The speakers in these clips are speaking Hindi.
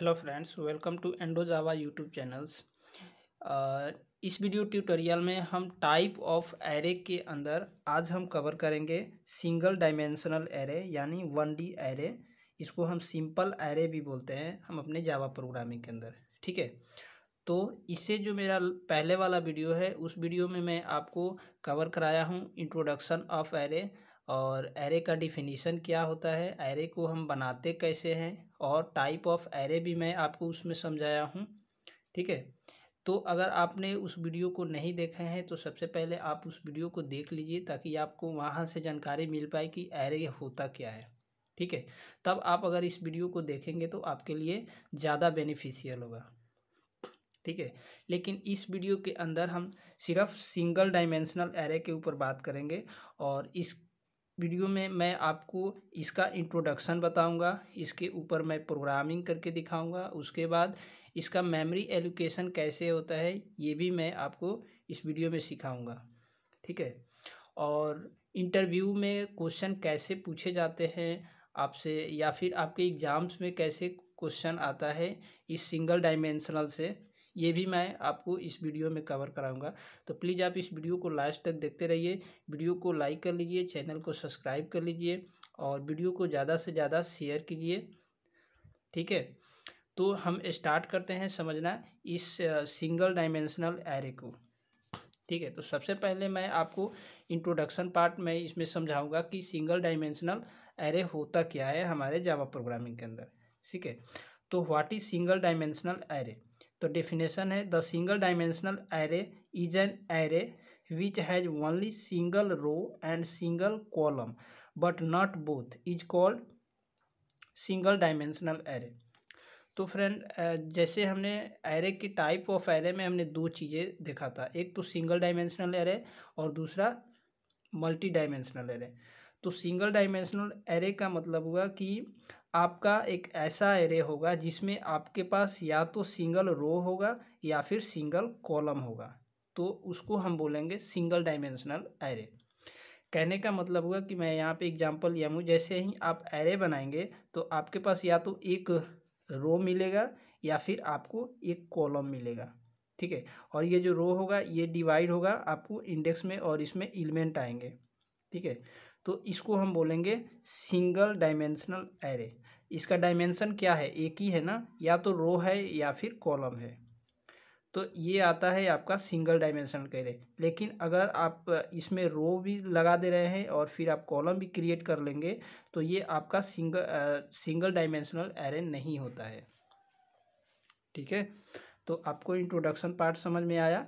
हेलो फ्रेंड्स वेलकम टू एंडो जावा यूट्यूब चैनल्स इस वीडियो ट्यूटोरियल में हम टाइप ऑफ एरे के अंदर आज हम कवर करेंगे सिंगल डायमेंशनल एरे यानी वन डी एरे इसको हम सिंपल एरे भी बोलते हैं हम अपने जावा प्रोग्रामिंग के अंदर ठीक है तो इससे जो मेरा पहले वाला वीडियो है उस वीडियो में मैं आपको कवर कराया हूँ इंट्रोडक्शन ऑफ एरे और एरे का डिफ़िनीसन क्या होता है एरे को हम बनाते कैसे हैं और टाइप ऑफ एरे भी मैं आपको उसमें समझाया हूँ ठीक है तो अगर आपने उस वीडियो को नहीं देखा है तो सबसे पहले आप उस वीडियो को देख लीजिए ताकि आपको वहाँ से जानकारी मिल पाए कि एरे होता क्या है ठीक है तब आप अगर इस वीडियो को देखेंगे तो आपके लिए ज़्यादा बेनिफिशियल होगा ठीक है लेकिन इस वीडियो के अंदर हम सिर्फ सिंगल डायमेंशनल एरे के ऊपर बात करेंगे और इस वीडियो में मैं आपको इसका इंट्रोडक्शन बताऊंगा इसके ऊपर मैं प्रोग्रामिंग करके दिखाऊंगा उसके बाद इसका मेमोरी एलोकेशन कैसे होता है ये भी मैं आपको इस वीडियो में सिखाऊंगा ठीक है और इंटरव्यू में क्वेश्चन कैसे पूछे जाते हैं आपसे या फिर आपके एग्ज़ाम्स में कैसे क्वेश्चन आता है इस सिंगल डायमेंशनल से ये भी मैं आपको इस वीडियो में कवर कराऊंगा तो प्लीज़ आप इस वीडियो को लास्ट तक देखते रहिए वीडियो को लाइक कर लीजिए चैनल को सब्सक्राइब कर लीजिए और वीडियो को ज़्यादा से ज़्यादा शेयर कीजिए ठीक है तो हम स्टार्ट करते हैं समझना इस सिंगल डायमेंशनल एरे को ठीक है तो सबसे पहले मैं आपको इंट्रोडक्शन पार्ट में इसमें समझाऊंगा कि सिंगल डायमेंशनल एरे होता क्या है हमारे जावा प्रोग्रामिंग के अंदर ठीक है तो what is single dimensional array तो डेफिनेशन है the single dimensional array is an array which has only single row and single column but not both is called single dimensional array तो फ्रेंड जैसे हमने एरे की टाइप ऑफ एरे में हमने दो चीज़ें देखा था एक तो सिंगल डायमेंशनल एरे और दूसरा मल्टी डायमेंशनल एरे तो सिंगल डायमेंशनल एरे का मतलब हुआ कि आपका एक ऐसा एरे होगा जिसमें आपके पास या तो सिंगल रो होगा या फिर सिंगल कॉलम होगा तो उसको हम बोलेंगे सिंगल डायमेंशनल एरे कहने का मतलब हुआ कि मैं यहाँ पे एग्जांपल लिया हूँ जैसे ही आप एरे बनाएंगे तो आपके पास या तो एक रो मिलेगा या फिर आपको एक कॉलम मिलेगा ठीक है और ये जो रो होगा ये डिवाइड होगा आपको इंडेक्स में और इसमें एलिमेंट आएंगे ठीक है तो इसको हम बोलेंगे सिंगल डायमेंशनल एरे इसका डायमेंशन क्या है एक ही है ना या तो रो है या फिर कॉलम है तो ये आता है आपका सिंगल डायमेंशनल एरे लेकिन अगर आप इसमें रो भी लगा दे रहे हैं और फिर आप कॉलम भी क्रिएट कर लेंगे तो ये आपका सिंगल सिंगल डायमेंशनल एरे नहीं होता है ठीक है तो आपको इंट्रोडक्शन पार्ट समझ में आया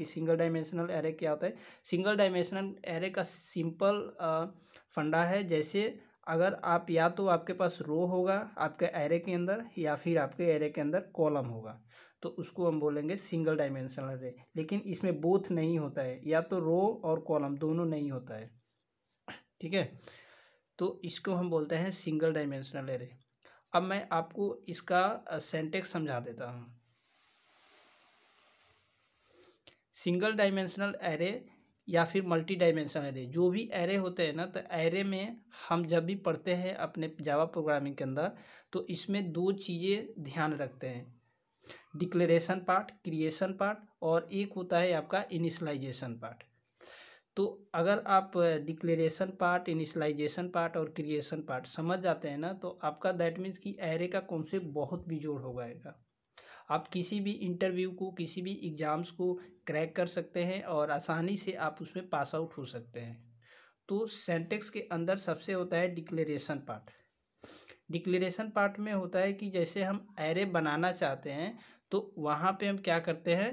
कि सिंगल डायमेंशनल एरे क्या होता है सिंगल डायमेंशनल एरे का सिंपल फंडा है जैसे अगर आप या तो आपके पास रो होगा आपके एरे के अंदर या फिर आपके एरे के अंदर कॉलम होगा तो उसको हम बोलेंगे सिंगल डायमेंशनल एरे लेकिन इसमें बोथ नहीं होता है या तो रो और कॉलम दोनों नहीं होता है ठीक है तो इसको हम बोलते हैं सिंगल डायमेंशनल एरे अब मैं आपको इसका सेंटेक्स समझा देता हूँ सिंगल डायमेंशनल एरे या फिर मल्टी डायमेंशनल एरे जो भी एरे होते हैं ना तो एरे में हम जब भी पढ़ते हैं अपने जावा प्रोग्रामिंग के अंदर तो इसमें दो चीज़ें ध्यान रखते हैं डिक्लेरेशन पार्ट क्रिएशन पार्ट और एक होता है आपका इनिशलाइजेशन पार्ट तो अगर आप डिक्लेरेशन पार्ट इनिशलाइजेशन पार्ट और क्रिएशन पार्ट समझ जाते हैं ना तो आपका दैट मीन्स कि एरे का कॉन्सेप्ट बहुत बिजोड़ हो जाएगा आप किसी भी इंटरव्यू को किसी भी एग्ज़ाम्स को क्रैक कर सकते हैं और आसानी से आप उसमें पास आउट हो सकते हैं तो सेंटेक्स के अंदर सबसे होता है डिक्लेरेशन पार्ट डिक्लेरेशन पार्ट में होता है कि जैसे हम एरे बनाना चाहते हैं तो वहाँ पे हम क्या करते हैं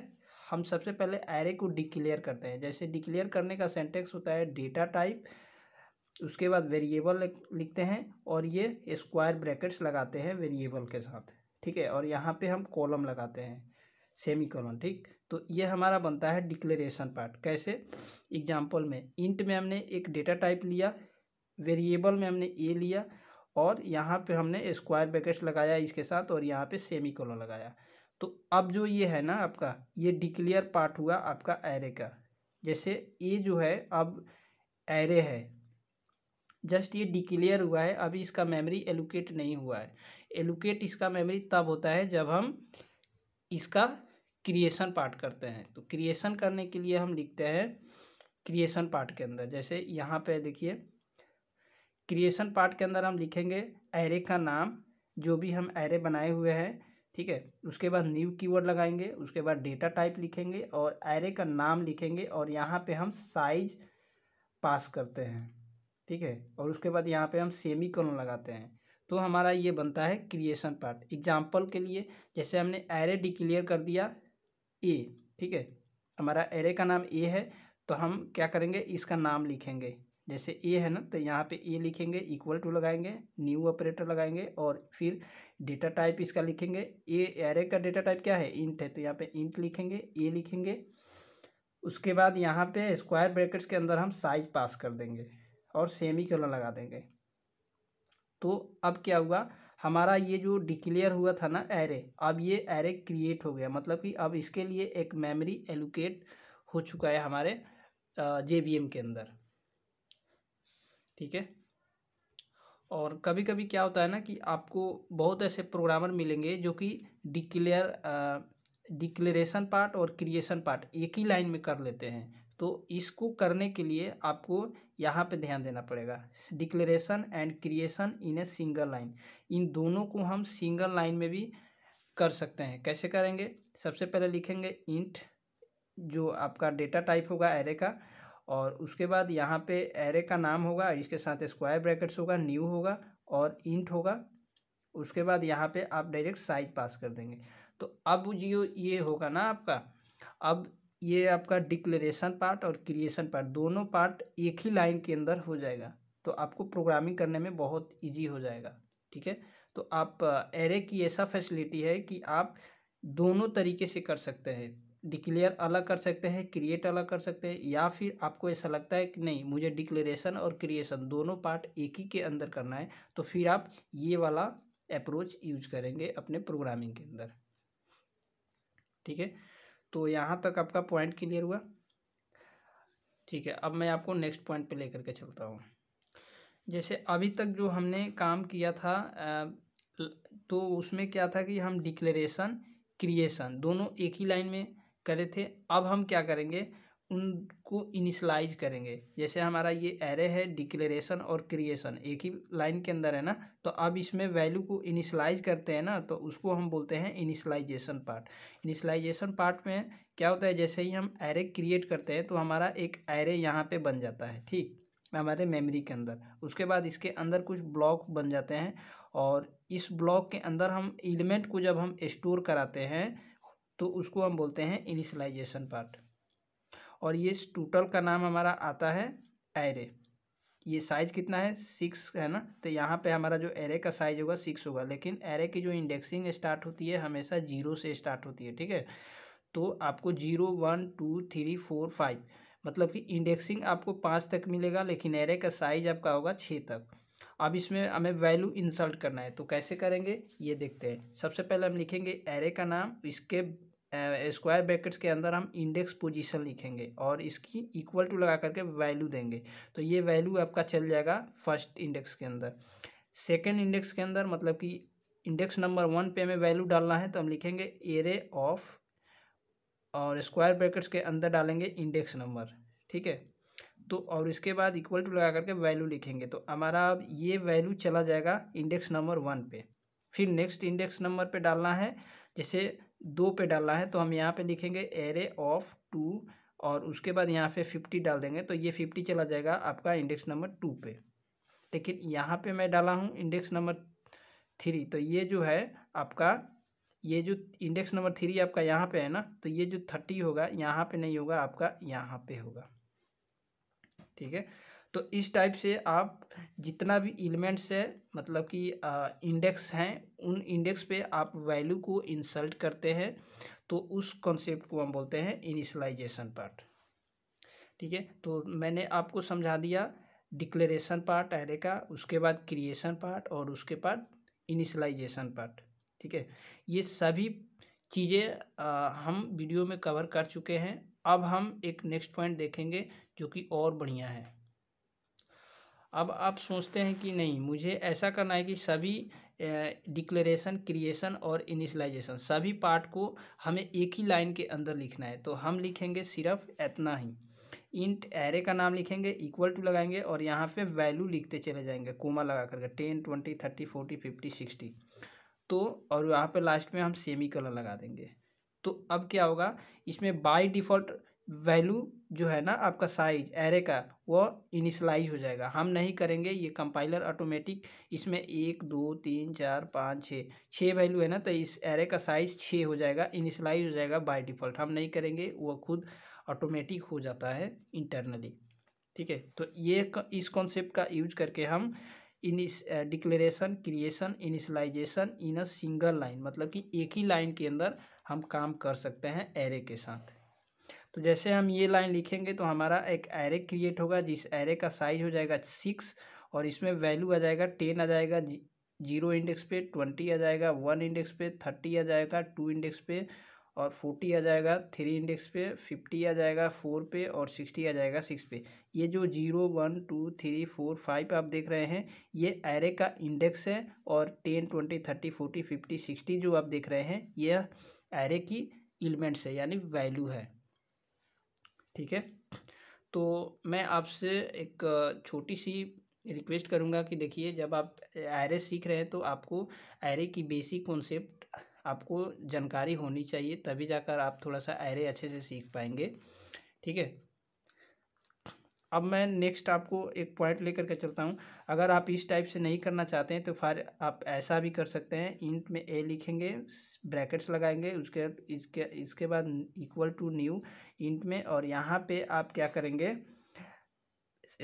हम सबसे पहले एरे को डिक्लेयर करते हैं जैसे डिक्लेयर करने का सेंटेक्स होता है डेटा टाइप उसके बाद वेरिएबल लिखते हैं और ये स्क्वायर ब्रैकेट्स लगाते हैं वेरिएबल के साथ ठीक है और यहाँ पे हम कॉलम लगाते हैं सेमी कॉलम ठीक तो ये हमारा बनता है डिक्लेरेशन पार्ट कैसे एग्जाम्पल में इंट में हमने एक डेटा टाइप लिया वेरिएबल में हमने ए लिया और यहाँ पे हमने स्क्वायर ब्रैकेट लगाया इसके साथ और यहाँ पे सेमी कॉलम लगाया तो अब जो ये है ना आपका ये डिक्लेयर पार्ट हुआ आपका एरे का जैसे ए जो है अब एरे है जस्ट ये डिक्लेयर हुआ है अभी इसका मेमोरी एलोकेट नहीं हुआ है एलोकेट इसका मेमोरी तब होता है जब हम इसका क्रिएशन पार्ट करते हैं तो क्रिएशन करने के लिए हम लिखते हैं क्रिएशन पार्ट के अंदर जैसे यहाँ पे देखिए क्रिएशन पार्ट के अंदर हम लिखेंगे एरे का नाम जो भी हम एरे बनाए हुए हैं ठीक है उसके बाद न्यू कीवर्ड लगाएंगे उसके बाद डेटा टाइप लिखेंगे और एरे का नाम लिखेंगे और यहाँ पे हम साइज पास करते हैं ठीक है और उसके बाद यहाँ पे हम सेमी कॉलन लगाते हैं तो हमारा ये बनता है क्रिएशन पार्ट एग्जाम्पल के लिए जैसे हमने एरे डिक्लेयर कर दिया ए ठीक है हमारा एरे का नाम ए है तो हम क्या करेंगे इसका नाम लिखेंगे जैसे ए है ना तो यहाँ पे ए लिखेंगे इक्वल टू लगाएंगे न्यू ऑपरेटर लगाएंगे और फिर डेटा टाइप इसका लिखेंगे ए एरे का डेटा टाइप क्या है इंट है तो यहाँ पे इंट लिखेंगे ए लिखेंगे उसके बाद यहाँ पे स्क्वायर ब्रैकेट्स के अंदर हम साइज पास कर देंगे और सेमी कलर लगा देंगे तो अब क्या हुआ हमारा ये जो डिक्लेयर हुआ था ना एरे अब ये एरे क्रिएट हो गया मतलब कि अब इसके लिए एक मेमोरी एलोकेट हो चुका है हमारे जे के अंदर ठीक है और कभी कभी क्या होता है ना कि आपको बहुत ऐसे प्रोग्रामर मिलेंगे जो कि डिक्लेयर डिक्लेरेशन पार्ट और क्रिएशन पार्ट एक ही लाइन में कर लेते हैं तो इसको करने के लिए आपको यहाँ पे ध्यान देना पड़ेगा declaration and creation in a single line इन दोनों को हम सिंगल लाइन में भी कर सकते हैं कैसे करेंगे सबसे पहले लिखेंगे इंट जो आपका डेटा टाइप होगा एरे का और उसके बाद यहाँ पे एरे का नाम होगा इसके साथ स्क्वायर ब्रैकेट्स होगा न्यू होगा और इंट होगा उसके बाद यहाँ पे आप डायरेक्ट साइज पास कर देंगे तो अब जो ये होगा ना आपका अब ये आपका डिक्लेरेशन पार्ट और क्रिएशन पार्ट दोनों पार्ट एक ही लाइन के अंदर हो जाएगा तो आपको प्रोग्रामिंग करने में बहुत इजी हो जाएगा ठीक है तो आप एरे की ऐसा फैसिलिटी है कि आप दोनों तरीके से कर सकते हैं डिक्लेयर अलग कर सकते हैं क्रिएट अलग कर सकते हैं या फिर आपको ऐसा लगता है कि नहीं मुझे डिक्लेरेशन और क्रिएशन दोनों पार्ट एक ही के अंदर करना है तो फिर आप ये वाला अप्रोच यूज करेंगे अपने प्रोग्रामिंग के अंदर ठीक है तो यहाँ तक आपका पॉइंट क्लियर हुआ ठीक है अब मैं आपको नेक्स्ट पॉइंट पे लेकर के चलता हूँ जैसे अभी तक जो हमने काम किया था तो उसमें क्या था कि हम डिक्लेरेशन क्रिएशन दोनों एक ही लाइन में करे थे अब हम क्या करेंगे उनको इनिशलाइज करेंगे जैसे हमारा ये एरे है डिक्लेरेशन और क्रिएशन एक ही लाइन के अंदर है ना तो अब इसमें वैल्यू को इनिशलाइज करते हैं ना तो उसको हम बोलते हैं इनिशलाइजेशन पार्ट इनिशलाइजेशन पार्ट में क्या होता है जैसे ही हम एरे क्रिएट करते हैं तो हमारा एक एरे यहाँ पे बन जाता है ठीक हमारे मेमोरी के अंदर उसके बाद इसके अंदर कुछ ब्लॉक बन जाते हैं और इस ब्लॉक के अंदर हम एलिमेंट को जब हम स्टोर कराते हैं तो उसको हम बोलते हैं इनिशलाइजेशन पार्ट और ये टोटल का नाम हमारा आता है एरे ये साइज कितना है सिक्स है ना तो यहाँ पे हमारा जो एरे का साइज होगा सिक्स होगा लेकिन एरे की जो इंडेक्सिंग स्टार्ट होती है हमेशा जीरो से स्टार्ट होती है ठीक है तो आपको zero one two three four five मतलब कि इंडेक्सिंग आपको पाँच तक मिलेगा लेकिन एरे का साइज आपका होगा छः तक अब इसमें हमें वैल्यू इंसर्ट करना है तो कैसे करेंगे ये देखते हैं सबसे पहले हम लिखेंगे एरे का नाम इसके स्क्वायर ब्रैकेट्स के अंदर हम इंडेक्स पोजीशन लिखेंगे और इसकी इक्वल टू लगा करके वैल्यू देंगे तो ये वैल्यू आपका चल जाएगा फर्स्ट इंडेक्स के अंदर सेकेंड इंडेक्स के अंदर मतलब कि इंडेक्स नंबर वन पे हमें वैल्यू डालना है तो हम लिखेंगे एरे ऑफ और स्क्वायर ब्रैकेट्स के अंदर डालेंगे इंडेक्स नंबर ठीक है तो और इसके बाद इक्वल टू लगा करके वैल्यू लिखेंगे तो हमारा अब ये वैल्यू चला जाएगा इंडेक्स नंबर वन पे फिर नेक्स्ट इंडेक्स नंबर पे डालना है जैसे दो पे डालना है तो हम यहाँ पे लिखेंगे एरे ऑफ टू और उसके बाद यहाँ पे फिफ्टी डाल देंगे तो ये फिफ्टी चला जाएगा आपका इंडेक्स नंबर टू पे लेकिन यहाँ पे मैं डाला हूँ इंडेक्स नंबर थ्री तो ये जो है आपका ये जो इंडेक्स नंबर थ्री आपका यहाँ पे है ना तो ये जो थर्टी होगा यहाँ पे नहीं होगा आपका यहाँ पे होगा ठीक है तो इस टाइप से आप जितना भी एलिमेंट्स है मतलब कि इंडेक्स हैं उन इंडेक्स पे आप वैल्यू को इंसल्ट करते हैं तो उस कॉन्सेप्ट को हम बोलते हैं इनिशलाइजेशन पार्ट ठीक है तो मैंने आपको समझा दिया डिक्लेरेशन पार्ट एरे का उसके बाद क्रिएशन पार्ट और उसके बाद इनिशलाइजेशन पार्ट ठीक है ये सभी चीज़ें हम वीडियो में कवर कर चुके हैं अब हम एक नेक्स्ट पॉइंट देखेंगे जो कि और बढ़िया है अब आप सोचते हैं कि नहीं मुझे ऐसा करना है कि सभी डिक्लेरेशन क्रिएशन और इनिशलाइजेशन सभी पार्ट को हमें एक ही लाइन के अंदर लिखना है तो हम लिखेंगे सिर्फ इतना ही इंट एरे का नाम लिखेंगे इक्वल टू लगाएंगे और यहाँ पे वैल्यू लिखते चले जाएंगे कोमा लगा करके ten twenty thirty forty fifty sixty तो और यहाँ पे लास्ट में हम सेमी कलर लगा देंगे तो अब क्या होगा इसमें बाय डिफ़ॉल्ट वैल्यू जो है ना आपका साइज एरे का वो इनिशलाइज हो जाएगा हम नहीं करेंगे ये कंपाइलर ऑटोमेटिक इसमें एक दो तीन चार पाँच छः छः वैल्यू है ना तो इस एरे का साइज छः हो जाएगा इनिशलाइज हो जाएगा बाय डिफ़ॉल्ट हम नहीं करेंगे वो खुद ऑटोमेटिक हो जाता है इंटरनली ठीक है तो ये इस कॉन्सेप्ट का यूज करके हम इन declaration creation initialization in a single line मतलब कि एक ही लाइन के अंदर हम काम कर सकते हैं एरे के साथ तो जैसे हम ये लाइन लिखेंगे तो हमारा एक एरे क्रिएट होगा जिस एरे का साइज हो जाएगा सिक्स और इसमें वैल्यू आ जाएगा टेन आ जाएगा जीरो इंडेक्स पे ट्वेंटी आ जाएगा वन इंडेक्स पे थर्टी आ जाएगा टू इंडेक्स पे और फोर्टी आ जाएगा थ्री इंडेक्स पे फिफ्टी आ जाएगा फोर पे और सिक्सटी आ जाएगा सिक्स पे ये जो zero one two three four five आप देख रहे हैं ये एरे का इंडेक्स है और ten twenty thirty forty fifty sixty जो आप देख रहे हैं यह एरे की एलिमेंट्स है यानी वैल्यू है ठीक है तो मैं आपसे एक छोटी सी रिक्वेस्ट करूँगा कि देखिए जब आप एरे सीख रहे हैं तो आपको एरे की बेसिक कॉन्सेप्ट आपको जानकारी होनी चाहिए तभी जाकर आप थोड़ा सा एरे अच्छे से सीख पाएंगे ठीक है अब मैं नेक्स्ट आपको एक पॉइंट लेकर के चलता हूँ अगर आप इस टाइप से नहीं करना चाहते हैं तो फिर आप ऐसा भी कर सकते हैं इंट में ए लिखेंगे ब्रैकेट्स लगाएंगे उसके बाद इसके इसके बाद इक्वल टू न्यू इंट में और यहाँ पे आप क्या करेंगे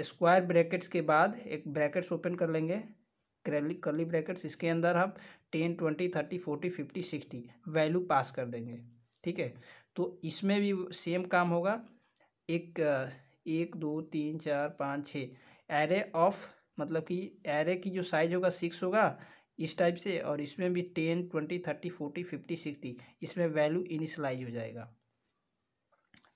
स्क्वायर ब्रैकेट्स के बाद एक ब्रैकेट्स ओपन कर लेंगे करली ब्रैकेट्स इसके अंदर आप ten twenty thirty forty fifty sixty value पास कर देंगे ठीक है तो इसमें भी सेम काम होगा एक एक दो तीन चार पाँच छः एरे ऑफ मतलब कि एरे की जो साइज होगा सिक्स होगा इस टाइप से और इसमें भी ten twenty thirty forty fifty sixty इसमें वैल्यू इनिशलाइज हो जाएगा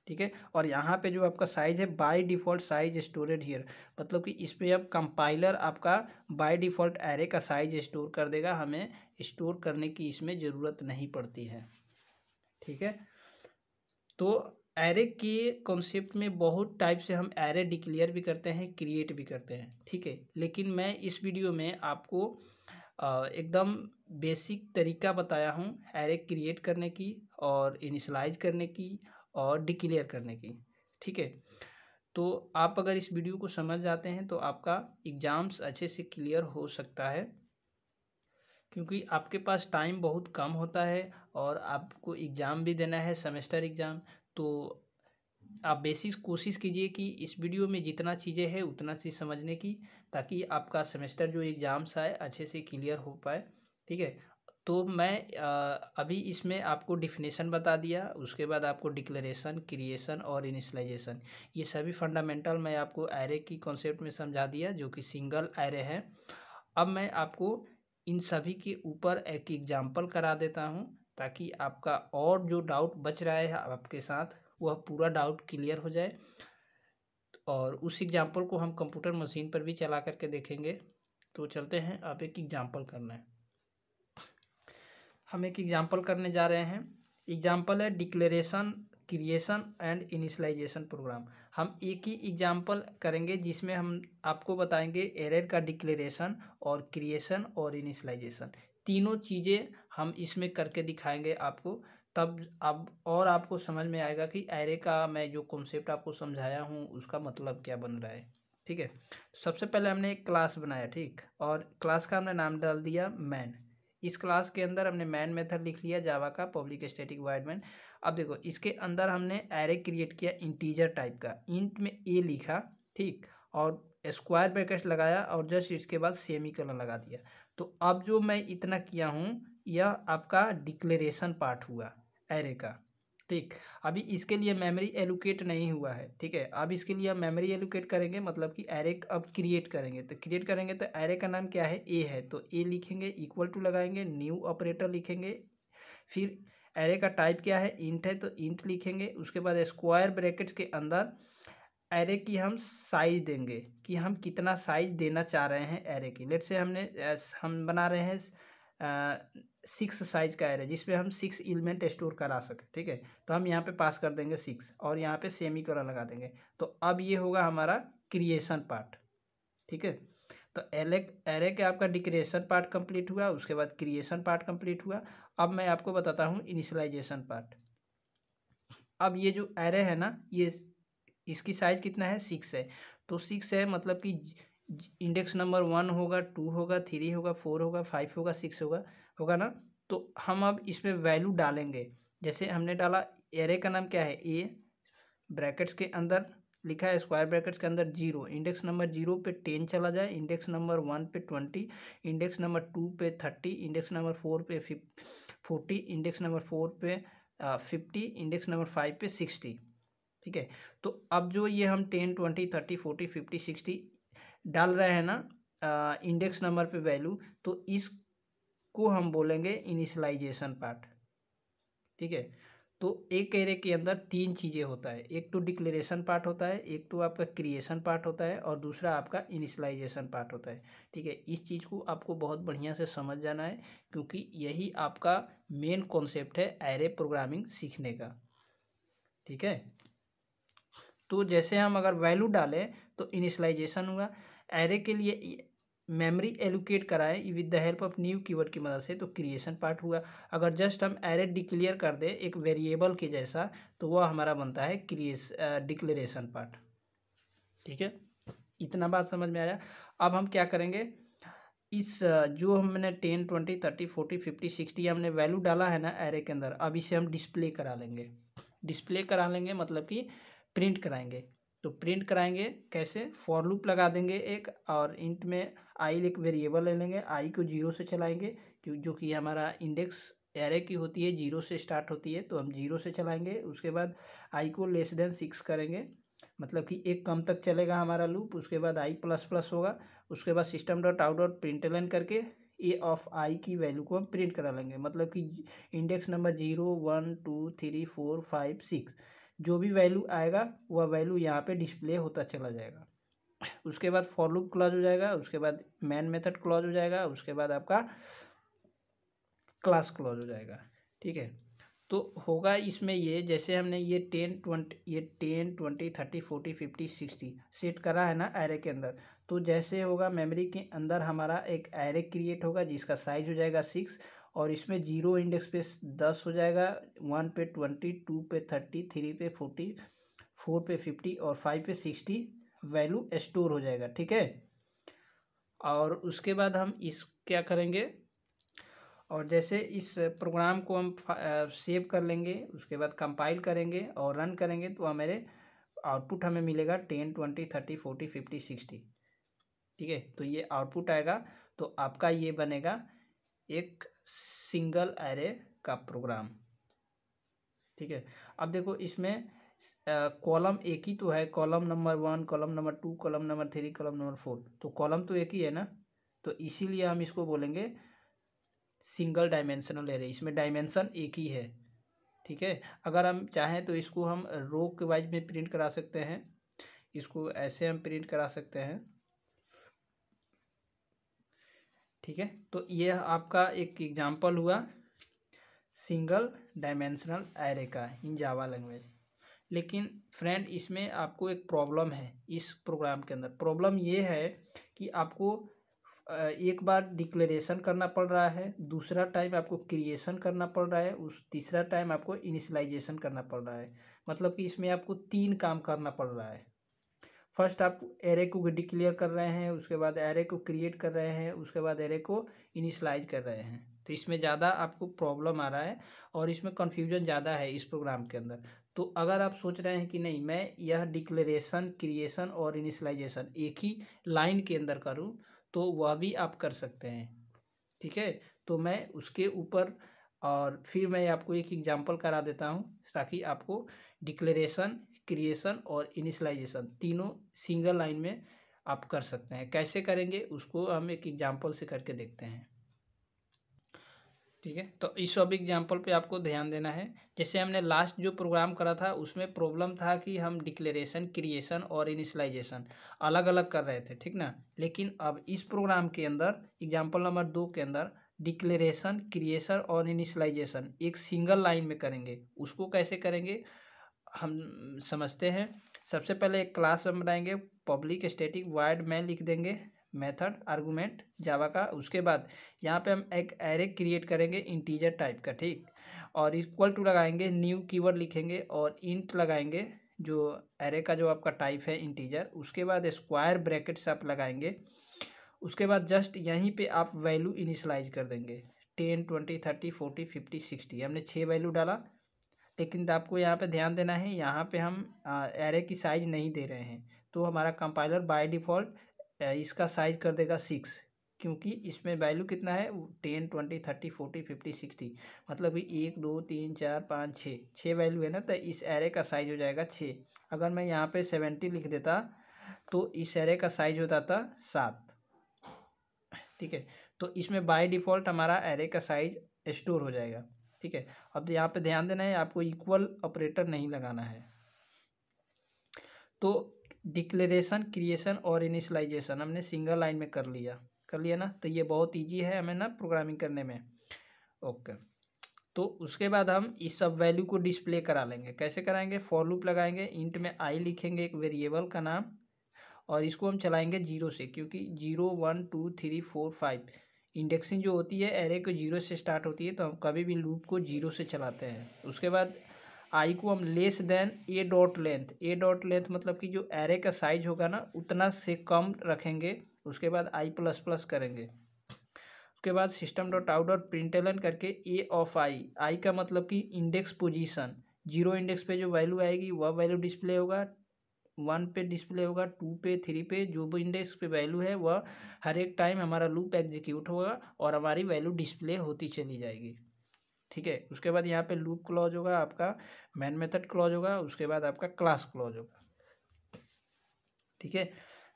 ठीक है और यहाँ पे जो आपका साइज़ है by default size stored here मतलब कि इसमें अब कंपाइलर आपका बाय डिफ़ॉल्ट एरे का साइज स्टोर कर देगा हमें स्टोर करने की इसमें ज़रूरत नहीं पड़ती है ठीक है तो एरे के कॉन्सेप्ट में बहुत टाइप से हम एरे डिक्लेयर भी करते हैं क्रिएट भी करते हैं ठीक है लेकिन मैं इस वीडियो में आपको एकदम बेसिक तरीका बताया हूँ एरे क्रिएट करने की और इनिशलाइज करने की और डिक्लेयर करने की ठीक है तो आप अगर इस वीडियो को समझ जाते हैं तो आपका एग्ज़ाम्स अच्छे से क्लियर हो सकता है क्योंकि आपके पास टाइम बहुत कम होता है और आपको एग्ज़ाम भी देना है सेमेस्टर एग्ज़ाम तो आप बेसिक कोशिश कीजिए कि इस वीडियो में जितना चीज़ें हैं उतना चीज़ समझने की ताकि आपका सेमेस्टर जो एग्ज़ाम्स आए अच्छे से क्लियर हो पाए ठीक है तो मैं अभी इसमें आपको डिफिनेशन बता दिया उसके बाद आपको डिक्लेरेशन क्रिएशन और इनिशलाइजेशन ये सभी फंडामेंटल मैं आपको एरे की कॉन्सेप्ट में समझा दिया जो कि सिंगल एरे है अब मैं आपको इन सभी के ऊपर एक एग्जाम्पल करा देता हूँ ताकि आपका और जो डाउट बच रहा है आपके साथ वह पूरा डाउट क्लियर हो जाए और उस एग्ज़ाम्पल को हम कंप्यूटर मशीन पर भी चला करके देखेंगे तो चलते हैं आप एक एग्ज़ाम्पल करना है हम एक एग्ज़ाम्पल करने जा रहे हैं एग्ज़ाम्पल है declaration creation and initialization program हम एक ही एग्जाम्पल करेंगे जिसमें हम आपको बताएंगे एरर का डिक्लेरेशन और क्रिएशन और इनिशलाइजेशन तीनों चीज़ें हम इसमें करके दिखाएंगे आपको तब अब और आपको समझ में आएगा कि एरे का मैं जो कॉन्सेप्ट आपको समझाया हूँ उसका मतलब क्या बन रहा है ठीक है सबसे पहले हमने एक क्लास बनाया ठीक और क्लास का हमने नाम डाल दिया मैन इस क्लास के अंदर हमने मैन मेथड लिख लिया जावा का पब्लिक स्टैटिक वाइड मैन अब देखो इसके अंदर हमने एरे क्रिएट किया इंटीजर टाइप का इंट में ए लिखा ठीक और स्क्वायर ब्रैकेट लगाया और जस्ट इसके बाद सेमी कलर लगा दिया तो अब जो मैं इतना किया हूँ यह आपका डिक्लेरेशन पार्ट हुआ एरे का ठीक अभी इसके लिए मेमोरी एलोकेट नहीं हुआ है ठीक है अब इसके लिए हम मेमोरी एलोकेट करेंगे मतलब कि एरे अब क्रिएट करेंगे तो क्रिएट करेंगे तो एरे का नाम क्या है ए है तो ए लिखेंगे इक्वल टू लगाएंगे न्यू ऑपरेटर लिखेंगे फिर एरे का टाइप क्या है इंट है तो इंट लिखेंगे उसके बाद स्क्वायर ब्रैकेट्स के अंदर एरे की हम साइज देंगे कि हम कितना साइज देना चाह रहे हैं एरे की लेट से हमने हम बना रहे हैं सिक्स साइज का एरे जिसमें हम सिक्स एलिमेंट स्टोर करा सकें ठीक है तो हम यहाँ पे पास कर देंगे सिक्स और यहाँ पे सेमी कॉलन लगा देंगे तो अब ये होगा हमारा क्रिएशन पार्ट ठीक है तो एरे एरे के आपका डिक्रिएशन पार्ट कंप्लीट हुआ उसके बाद क्रिएशन पार्ट कंप्लीट हुआ अब मैं आपको बताता हूँ इनिशलाइजेशन पार्ट अब ये जो एरे है ना ये इसकी साइज़ कितना है सिक्स है तो सिक्स है मतलब कि इंडेक्स नंबर वन होगा टू होगा थ्री होगा फोर होगा फाइव होगा सिक्स होगा होगा ना तो हम अब इसमें वैल्यू डालेंगे जैसे हमने डाला एरे का नाम क्या है ए ब्रैकेट्स के अंदर लिखा है स्क्वायर ब्रैकेट्स के अंदर जीरो इंडेक्स नंबर जीरो पे टेन चला जाए इंडेक्स नंबर वन पे ट्वेंटी इंडेक्स नंबर टू पे थर्टी इंडेक्स नंबर फोर पे फिफ फोर्टी इंडेक्स नंबर फोर पे फिफ्टी इंडेक्स नंबर फाइव पे सिक्सटी ठीक है तो अब जो ये हम ten twenty thirty forty fifty sixty डाल रहे हैं ना इंडेक्स नंबर पे वैल्यू तो इसको हम बोलेंगे इनिशलाइजेशन पार्ट ठीक है तो एक एरे के अंदर तीन चीज़ें होता है एक तो डिक्लेरेशन पार्ट होता है एक तो आपका क्रिएशन पार्ट होता है और दूसरा आपका इनिशलाइजेशन पार्ट होता है ठीक है इस चीज़ को आपको बहुत बढ़िया से समझ जाना है क्योंकि यही आपका मेन कॉन्सेप्ट है एरे प्रोग्रामिंग सीखने का ठीक है तो जैसे हम अगर वैल्यू डालें तो इनिशलाइजेशन हुआ एरे के लिए मेमोरी एलोकेट कराएं with the help of new keyword की मदद से तो क्रिएशन पार्ट हुआ अगर जस्ट हम एरे डिक्लेयर कर दें एक वेरिएबल के जैसा तो वह हमारा बनता है क्रिएस डिक्लेरेशन पार्ट ठीक है इतना बात समझ में आया अब हम क्या करेंगे इस जो हमने ten twenty thirty forty fifty sixty हमने वैल्यू डाला है ना एरे के अंदर अब इसे हम डिस्प्ले करा लेंगे डिस्प्ले करा लेंगे मतलब कि प्रिंट कराएंगे तो प्रिंट कराएंगे कैसे फॉर लूप लगा देंगे एक और इंट में आई एक वेरिएबल ले लेंगे आई को जीरो से चलाएंगे जो कि हमारा इंडेक्स एरे की होती है जीरो से स्टार्ट होती है तो हम जीरो से चलाएंगे उसके बाद आई को लेस देन सिक्स करेंगे मतलब कि एक कम तक चलेगा हमारा लूप उसके बाद आई प्लस प्लस होगा उसके बाद system dot out dot println करके ए ऑफ आई की वैल्यू को हम प्रिंट करा लेंगे मतलब कि index number zero one two three four five six जो भी वैल्यू आएगा वह वैल्यू यहाँ पे डिस्प्ले होता चला जाएगा उसके बाद फॉलोअप क्लॉज हो जाएगा उसके बाद मैन मेथड क्लॉज हो जाएगा उसके बाद आपका क्लास क्लॉज हो जाएगा ठीक है तो होगा इसमें ये जैसे हमने ये टेन ट्वेंटी ये ten twenty thirty forty fifty sixty set करा है ना एरे के अंदर तो जैसे होगा मेमोरी के अंदर हमारा एक एरे क्रिएट होगा जिसका साइज हो जाएगा सिक्स और इसमें जीरो इंडेक्स पे दस हो जाएगा वन पे ट्वेंटी टू पे थर्टी थ्री पे फोर्टी फोर पे फिफ्टी और फाइव पे सिक्सटी वैल्यू स्टोर हो जाएगा ठीक है और उसके बाद हम इस क्या करेंगे और जैसे इस प्रोग्राम को हम सेव कर लेंगे उसके बाद कंपाइल करेंगे और रन करेंगे तो हमारे आउटपुट हमें मिलेगा ten twenty thirty forty fifty sixty ठीक है तो ये आउटपुट आएगा तो आपका ये बनेगा एक सिंगल एरे का प्रोग्राम ठीक है अब देखो इसमें कॉलम एक ही तो है column number one column number two column number three column number four तो कॉलम तो एक ही है ना तो इसीलिए हम इसको बोलेंगे सिंगल डायमेंशनल एरे इसमें डायमेंशन एक ही है ठीक है अगर हम चाहें तो इसको हम रो के वाइज में प्रिंट करा सकते हैं इसको ऐसे हम प्रिंट करा सकते हैं ठीक है तो ये आपका एक एग्जाम्पल हुआ सिंगल डायमेंशनल एरे का इन जावा लैंग्वेज लेकिन फ्रेंड इसमें आपको एक प्रॉब्लम है इस प्रोग्राम के अंदर प्रॉब्लम ये है कि आपको एक बार डिक्लेरेशन करना पड़ रहा है दूसरा टाइम आपको क्रिएशन करना पड़ रहा है उस तीसरा टाइम आपको इनिशलाइजेशन करना पड़ रहा है मतलब कि इसमें आपको तीन काम करना पड़ रहा है फर्स्ट आप एरे को डिक्लेयर कर रहे हैं उसके बाद एरे को क्रिएट कर रहे हैं उसके बाद एरे को इनिशलाइज कर रहे हैं तो इसमें ज़्यादा आपको प्रॉब्लम आ रहा है और इसमें कन्फ्यूजन ज़्यादा है इस प्रोग्राम के अंदर तो अगर आप सोच रहे हैं कि नहीं मैं यह डिक्लेरेशन क्रिएशन और इनिशलाइजेशन एक ही लाइन के अंदर करूँ तो वह भी आप कर सकते हैं ठीक है तो मैं उसके ऊपर और फिर मैं आपको एक एग्जांपल करा देता हूं ताकि आपको डिक्लेरेशन क्रिएशन और इनिशलाइजेशन तीनों सिंगल लाइन में आप कर सकते हैं कैसे करेंगे उसको हम एक एग्जाम्पल से करके देखते हैं ठीक है तो इस सब एग्जाम्पल पे आपको ध्यान देना है जैसे हमने लास्ट जो प्रोग्राम करा था उसमें प्रॉब्लम था कि हम डिक्लेरेशन क्रिएशन और इनिशलाइजेशन अलग अलग कर रहे थे ठीक ना लेकिन अब इस प्रोग्राम के अंदर एग्जाम्पल नंबर दो के अंदर डिक्लेरेशन क्रिएशन और इनिशलाइजेशन एक सिंगल लाइन में करेंगे उसको कैसे करेंगे हम समझते हैं सबसे पहले एक क्लास हम बनाएंगे पब्लिक स्टेटिक वाइड मैन लिख देंगे मेथड आर्गूमेंट जावा का उसके बाद यहाँ पे हम एक एरे क्रिएट करेंगे इंटीजर टाइप का ठीक और इक्वल टू लगाएंगे न्यू कीवर्ड लिखेंगे और इंट लगाएंगे जो एरे का जो आपका टाइप है इंटीजर उसके बाद स्क्वायर ब्रैकेट्स आप लगाएंगे उसके बाद जस्ट यहीं पे आप वैल्यू इनिशलाइज कर देंगे ten twenty thirty forty fifty sixty हमने छः वैल्यू डाला लेकिन आपको यहाँ पे ध्यान देना है यहाँ पे हम एरे की साइज़ नहीं दे रहे हैं तो हमारा कंपाइलर बाय डिफ़ॉल्ट इसका साइज़ कर देगा सिक्स क्योंकि इसमें वैल्यू कितना है ten twenty thirty forty fifty sixty मतलब कि एक दो तीन चार पाँच छः छः वैल्यू है ना तो इस एरे का साइज़ हो जाएगा छः अगर मैं यहाँ पर सेवेंटी लिख देता तो इस एरे का साइज होता था सात ठीक है तो इसमें बाय डिफ़ॉल्ट हमारा एरे का साइज स्टोर हो जाएगा ठीक है अब तो यहाँ पे ध्यान देना है आपको इक्वल ऑपरेटर नहीं लगाना है तो डिक्लेरेशन क्रिएशन और इनिशलाइजेशन हमने सिंगल लाइन में कर लिया कर लिया ना तो ये बहुत ईजी है हमें ना प्रोग्रामिंग करने में ओके तो उसके बाद हम इस सब वैल्यू को डिस्प्ले करा लेंगे कैसे कराएंगे फॉर लूप लगाएंगे इंट में आई लिखेंगे एक वेरिएबल का नाम और इसको हम चलाएंगे जीरो से क्योंकि zero one two three four five indexing जो होती है एरे को जीरो से स्टार्ट होती है तो हम कभी भी लूप को जीरो से चलाते हैं उसके बाद आई को हम less than a dot length a dot length मतलब कि जो एरे का साइज होगा ना उतना से कम रखेंगे उसके बाद आई प्लस प्लस करेंगे उसके बाद system dot out dot println करके ए ऑफ आई आई का मतलब कि इंडेक्स पोजीशन जीरो इंडेक्स पे जो वैल्यू आएगी वह वैल्यू डिस्प्ले होगा वन पे डिस्प्ले होगा टू पे थ्री पे जो भी इंडेक्स पे वैल्यू है वह हर एक टाइम हमारा लूप एग्जीक्यूट होगा और हमारी वैल्यू डिस्प्ले होती चली जाएगी ठीक है उसके बाद यहाँ पे लूप क्लॉज होगा आपका मैन मेथड क्लॉज होगा उसके बाद आपका क्लास क्लॉज होगा ठीक है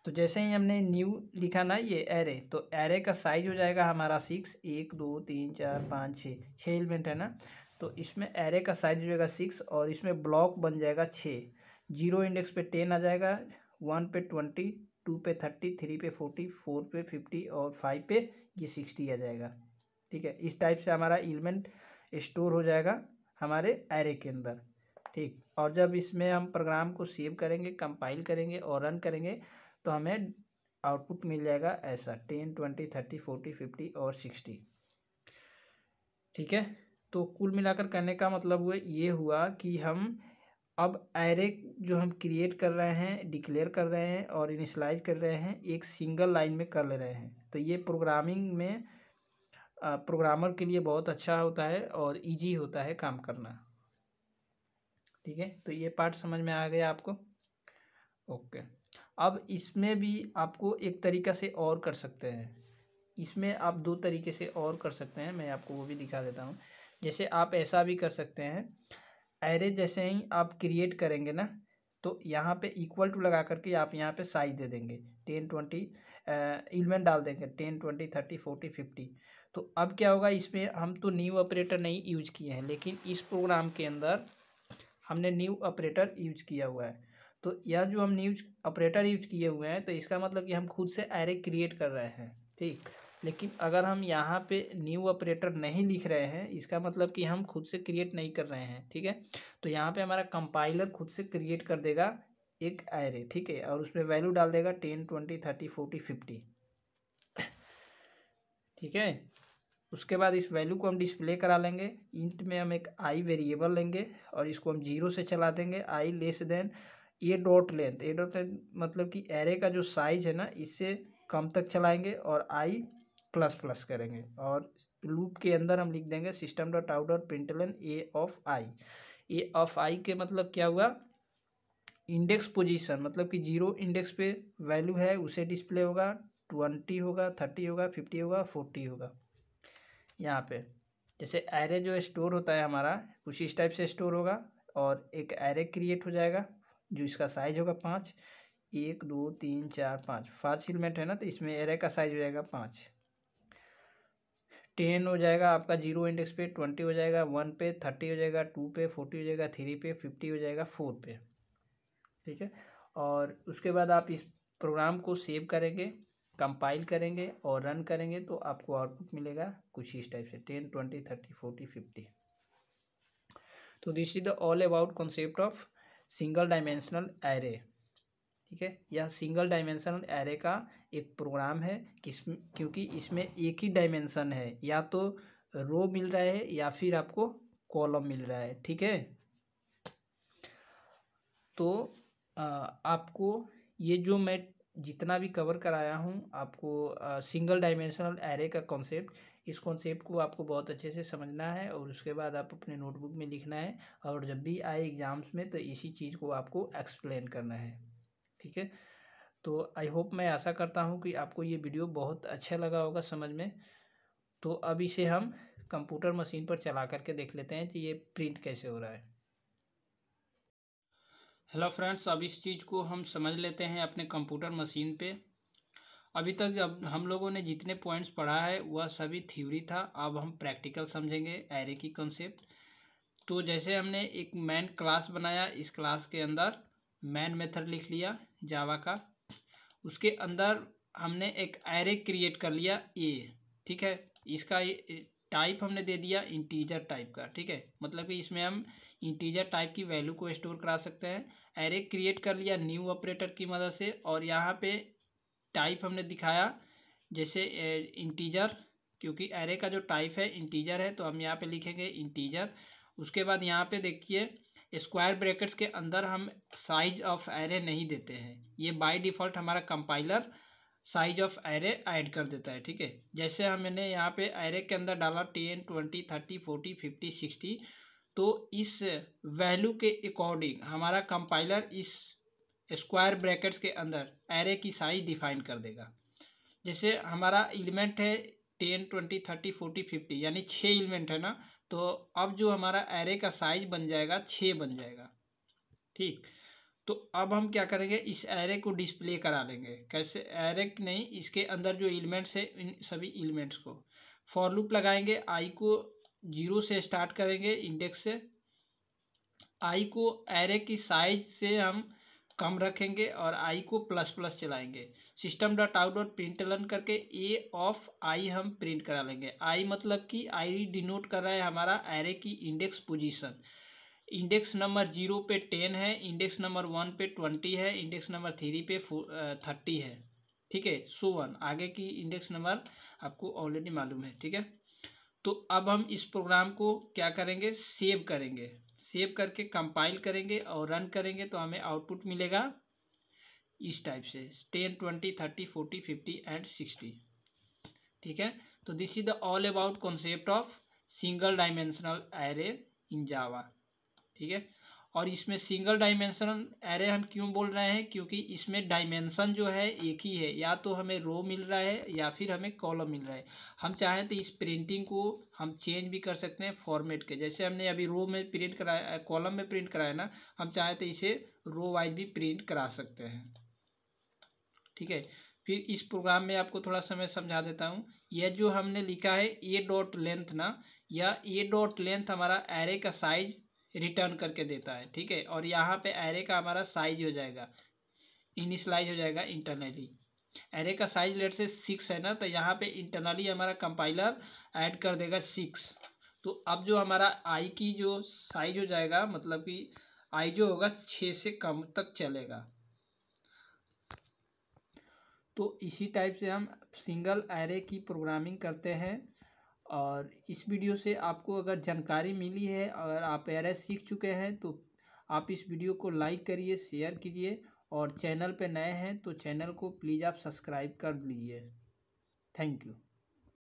तो जैसे ही हमने न्यू लिखा ना ये एरे तो एरे का साइज हो जाएगा हमारा सिक्स एक दो तीन चार पाँच छः छः एलिमेंट है ना तो इसमें एरे का साइज हो जाएगा सिक्स और इसमें ब्लॉक बन जाएगा छः जीरो इंडेक्स पे टेन आ जाएगा वन पे ट्वेंटी टू पे थर्टी थ्री पे फोर्टी फोर पे फिफ्टी और फाइव पे ये सिक्सटी आ जाएगा ठीक है इस टाइप से हमारा एलिमेंट स्टोर हो जाएगा हमारे एरे के अंदर ठीक और जब इसमें हम प्रोग्राम को सेव करेंगे कंपाइल करेंगे और रन करेंगे तो हमें आउटपुट मिल जाएगा ऐसा ten twenty thirty forty fifty और सिक्सटी ठीक है तो कुल मिलाकर करने का मतलब ये हुआ कि हम अब एरे जो हम क्रिएट कर रहे हैं डिक्लेयर कर रहे हैं और इनिशलाइज कर रहे हैं एक सिंगल लाइन में कर ले रहे हैं तो ये प्रोग्रामिंग में प्रोग्रामर के लिए बहुत अच्छा होता है और इजी होता है काम करना ठीक है तो ये पार्ट समझ में आ गया आपको ओके अब इसमें भी आपको एक तरीका से और कर सकते हैं इसमें आप दो तरीके से और कर सकते हैं मैं आपको वो भी दिखा देता हूँ जैसे आप ऐसा भी कर सकते हैं एरे जैसे ही आप क्रिएट करेंगे ना तो यहाँ पे इक्वल टू लगा करके आप यहाँ पे साइज दे देंगे टेन ट्वेंटी एलिमेंट डाल देंगे ten twenty thirty forty fifty तो अब क्या होगा इसमें हम तो न्यू ऑपरेटर नहीं यूज किए हैं लेकिन इस प्रोग्राम के अंदर हमने न्यू ऑपरेटर यूज किया हुआ है तो यह जो हम न्यूज ऑपरेटर यूज किए हुए हैं तो इसका मतलब कि हम खुद से एरे क्रिएट कर रहे हैं ठीक लेकिन अगर हम यहाँ पे न्यू ऑपरेटर नहीं लिख रहे हैं इसका मतलब कि हम खुद से क्रिएट नहीं कर रहे हैं ठीक है तो यहाँ पे हमारा कंपाइलर खुद से क्रिएट कर देगा एक एरे ठीक है और उसमें वैल्यू डाल देगा ten twenty thirty forty fifty ठीक है उसके बाद इस वैल्यू को हम डिस्प्ले करा लेंगे इंट में हम एक आई वेरिएबल लेंगे और इसको हम जीरो से चला देंगे i less than a dot length a dot length मतलब कि एरे का जो साइज है ना इससे कम तक चलाएंगे और आई प्लस प्लस करेंगे और लूप के अंदर हम लिख देंगे system dot out dot println a of i a of i के मतलब क्या हुआ इंडेक्स पोजीशन मतलब कि जीरो इंडेक्स पे वैल्यू है उसे डिस्प्ले होगा ट्वेंटी होगा थर्टी होगा फिफ्टी होगा फोर्टी होगा यहाँ पे जैसे एरे जो स्टोर होता है हमारा कुछ इस टाइप से स्टोर होगा और एक एरे क्रिएट हो जाएगा जो इसका साइज होगा पाँच एक दो तीन चार पाँच पाँच एलिमेंट है ना तो इसमें एरे का साइज हो जाएगा पाँच टेन हो जाएगा आपका जीरो इंडेक्स पे ट्वेंटी हो जाएगा वन पे थर्टी हो जाएगा टू पे फोर्टी हो जाएगा थ्री पे फिफ्टी हो जाएगा फोर पे ठीक है और उसके बाद आप इस प्रोग्राम को सेव करेंगे कंपाइल करेंगे और रन करेंगे तो आपको आउटपुट मिलेगा कुछ इस टाइप से ten twenty thirty forty fifty तो this is the all about concept of single dimensional array ठीक है यह सिंगल डायमेंशनल एरे का एक प्रोग्राम है किस क्योंकि इसमें एक ही डायमेंशन है या तो रो मिल रहा है या फिर आपको कॉलम मिल रहा है ठीक है तो आ, आपको ये जो मैं जितना भी कवर कराया हूँ आपको आ, सिंगल डायमेंशनल एरे का कॉन्सेप्ट इस कॉन्सेप्ट को आपको बहुत अच्छे से समझना है और उसके बाद आप अपने नोटबुक में लिखना है और जब भी आए एग्ज़ाम्स में तो इसी चीज़ को आपको एक्सप्लेन करना है ठीक है तो आई होप मैं आशा करता हूँ कि आपको ये वीडियो बहुत अच्छा लगा होगा समझ में तो अब इसे हम कंप्यूटर मशीन पर चला करके देख लेते हैं कि ये प्रिंट कैसे हो रहा है हेलो फ्रेंड्स अब इस चीज़ को हम समझ लेते हैं अपने कंप्यूटर मशीन पे अभी तक अब हम लोगों ने जितने पॉइंट्स पढ़ा है वह सभी थ्योरी था अब हम प्रैक्टिकल समझेंगे एरे की कंसेप्ट तो जैसे हमने एक मैन क्लास बनाया इस क्लास के अंदर मैन मेथड लिख लिया जावा का उसके अंदर हमने एक एरे क्रिएट कर लिया ए ठीक है इसका टाइप हमने दे दिया इंटीजर टाइप का ठीक है मतलब कि इसमें हम इंटीजर टाइप की वैल्यू को स्टोर करा सकते हैं एरे क्रिएट कर लिया न्यू ऑपरेटर की मदद से और यहाँ पे टाइप हमने दिखाया जैसे इंटीजर क्योंकि एरे का जो टाइप है इंटीजर है तो हम यहाँ पे लिखेंगे इंटीजर उसके बाद यहाँ पे देखिए स्क्वायर ब्रैकेट्स के अंदर हम साइज ऑफ एरे नहीं देते हैं ये बाय डिफ़ॉल्ट हमारा compiler size of array add कर देता है ठीक है जैसे हमने यहाँ पे एरे के अंदर डाला ten twenty thirty forty fifty sixty तो इस वैल्यू के अकॉर्डिंग हमारा कंपाइलर इस स्क्वायर ब्रैकेट्स के अंदर एरे की साइज डिफाइन कर देगा जैसे हमारा एलिमेंट है ten twenty thirty forty fifty यानी छः एलिमेंट है ना तो अब जो हमारा एरे का साइज बन जाएगा छः बन जाएगा ठीक तो अब हम क्या करेंगे इस एरे को डिस्प्ले करा लेंगे कैसे एरे नहीं इसके अंदर जो एलिमेंट्स है इन सभी एलिमेंट्स को फॉर लूप लगाएंगे आई को जीरो से स्टार्ट करेंगे इंडेक्स से आई को एरे की साइज से हम कम रखेंगे और आई को प्लस प्लस चलाएंगे system dot out dot println करके ए ऑफ आई हम प्रिंट करा लेंगे आई मतलब कि आई डिनोट कर रहा है हमारा एरे की index position index number zero पे टेन है इंडेक्स नंबर वन पे ट्वेंटी है इंडेक्स नंबर थ्री पे थर्टी है ठीक है सो वन आगे की इंडेक्स नंबर आपको ऑलरेडी मालूम है ठीक है तो अब हम इस प्रोग्राम को क्या करेंगे सेव करेंगे सेव करके कंपाइल करेंगे और रन करेंगे तो हमें आउटपुट मिलेगा इस टाइप से ten twenty thirty forty fifty and sixty ठीक है तो this is the all about concept of single dimensional array in Java ठीक है और इसमें सिंगल डायमेंशन एरे हम क्यों बोल रहे हैं क्योंकि इसमें डायमेंशन जो है एक ही है या तो हमें रो मिल रहा है या फिर हमें कॉलम मिल रहा है हम चाहें तो इस प्रिंटिंग को हम चेंज भी कर सकते हैं फॉर्मेट के जैसे हमने अभी रो में प्रिंट कराया कॉलम में प्रिंट कराया ना हम चाहें तो इसे रो वाइज भी प्रिंट करा सकते हैं ठीक है फिर इस प्रोग्राम में आपको थोड़ा समय समझा देता हूँ यह जो हमने लिखा है ए डॉट लेंथ ना या ए डॉट लेंथ हमारा एरे का साइज रिटर्न करके देता है ठीक है और यहाँ पे एरे का हमारा साइज हो जाएगा इनिशलाइज हो जाएगा इंटरनली एरे का साइज लेट से सिक्स है ना तो यहाँ पे इंटरनली हमारा कंपाइलर ऐड कर देगा सिक्स तो अब जो हमारा आई की जो साइज हो जाएगा मतलब कि आई जो होगा छः से कम तक चलेगा तो इसी टाइप से हम सिंगल एरे की प्रोग्रामिंग करते हैं और इस वीडियो से आपको अगर जानकारी मिली है अगर आप एर सीख चुके हैं तो आप इस वीडियो को लाइक करिए शेयर कीजिए और चैनल पर नए हैं तो चैनल को प्लीज़ आप सब्सक्राइब कर लीजिए थैंक यू